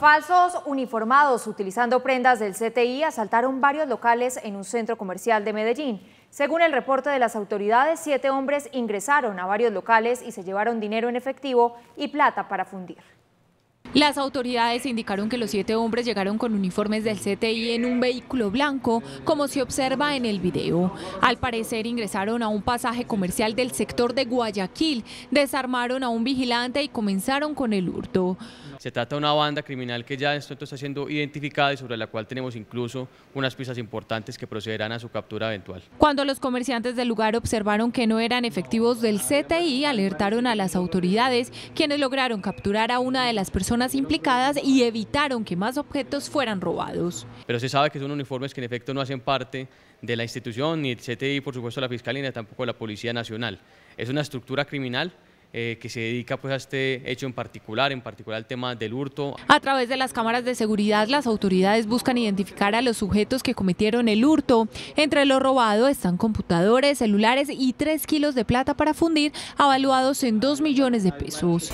Falsos uniformados utilizando prendas del CTI asaltaron varios locales en un centro comercial de Medellín. Según el reporte de las autoridades, siete hombres ingresaron a varios locales y se llevaron dinero en efectivo y plata para fundir. Las autoridades indicaron que los siete hombres llegaron con uniformes del CTI en un vehículo blanco, como se observa en el video. Al parecer ingresaron a un pasaje comercial del sector de Guayaquil, desarmaron a un vigilante y comenzaron con el hurto. Se trata de una banda criminal que ya en este está siendo identificada y sobre la cual tenemos incluso unas pistas importantes que procederán a su captura eventual. Cuando los comerciantes del lugar observaron que no eran efectivos del CTI, alertaron a las autoridades, quienes lograron capturar a una de las personas implicadas y evitaron que más objetos fueran robados. Pero se sabe que son uniformes que en efecto no hacen parte de la institución, ni el CTI, por supuesto, la Fiscalía, ni tampoco la Policía Nacional. Es una estructura criminal eh, que se dedica pues, a este hecho en particular, en particular al tema del hurto. A través de las cámaras de seguridad, las autoridades buscan identificar a los sujetos que cometieron el hurto. Entre lo robado están computadores, celulares y 3 kilos de plata para fundir, evaluados en 2 millones de pesos.